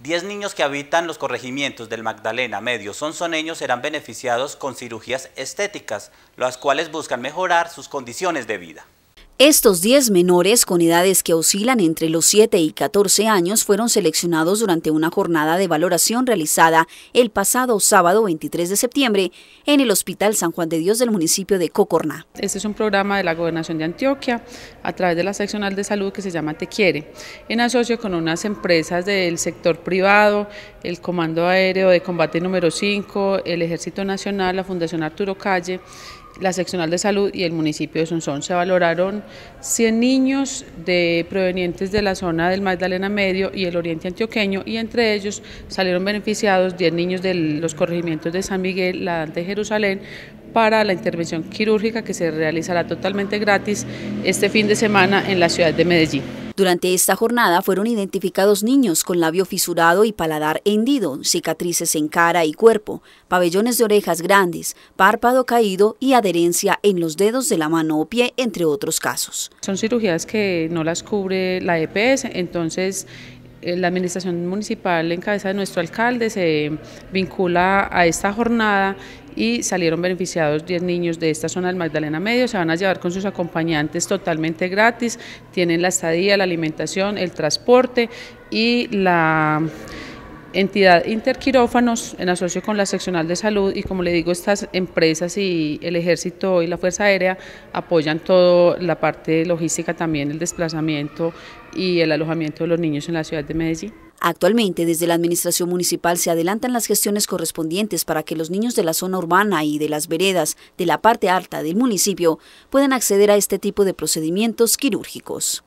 Diez niños que habitan los corregimientos del Magdalena Medio Sonsoneño serán beneficiados con cirugías estéticas, las cuales buscan mejorar sus condiciones de vida. Estos 10 menores con edades que oscilan entre los 7 y 14 años fueron seleccionados durante una jornada de valoración realizada el pasado sábado 23 de septiembre en el Hospital San Juan de Dios del municipio de Cocorná. Este es un programa de la Gobernación de Antioquia a través de la seccional de salud que se llama Te Quiere, en asocio con unas empresas del sector privado, el Comando Aéreo de Combate número 5, el Ejército Nacional, la Fundación Arturo Calle la seccional de salud y el municipio de Sonsón. Se valoraron 100 niños de, provenientes de la zona del Magdalena Medio y el Oriente Antioqueño y entre ellos salieron beneficiados 10 niños de los corregimientos de San Miguel, la de Jerusalén para la intervención quirúrgica que se realizará totalmente gratis este fin de semana en la ciudad de Medellín. Durante esta jornada fueron identificados niños con labio fisurado y paladar hendido, cicatrices en cara y cuerpo, pabellones de orejas grandes, párpado caído y adherencia en los dedos de la mano o pie, entre otros casos. Son cirugías que no las cubre la EPS, entonces eh, la administración municipal en cabeza de nuestro alcalde se vincula a esta jornada y salieron beneficiados 10 niños de esta zona del Magdalena Medio, se van a llevar con sus acompañantes totalmente gratis, tienen la estadía, la alimentación, el transporte y la entidad Interquirófanos, en asocio con la seccional de salud, y como le digo, estas empresas y el ejército y la Fuerza Aérea apoyan toda la parte logística también, el desplazamiento y el alojamiento de los niños en la ciudad de Medellín. Actualmente, desde la Administración Municipal se adelantan las gestiones correspondientes para que los niños de la zona urbana y de las veredas de la parte alta del municipio puedan acceder a este tipo de procedimientos quirúrgicos.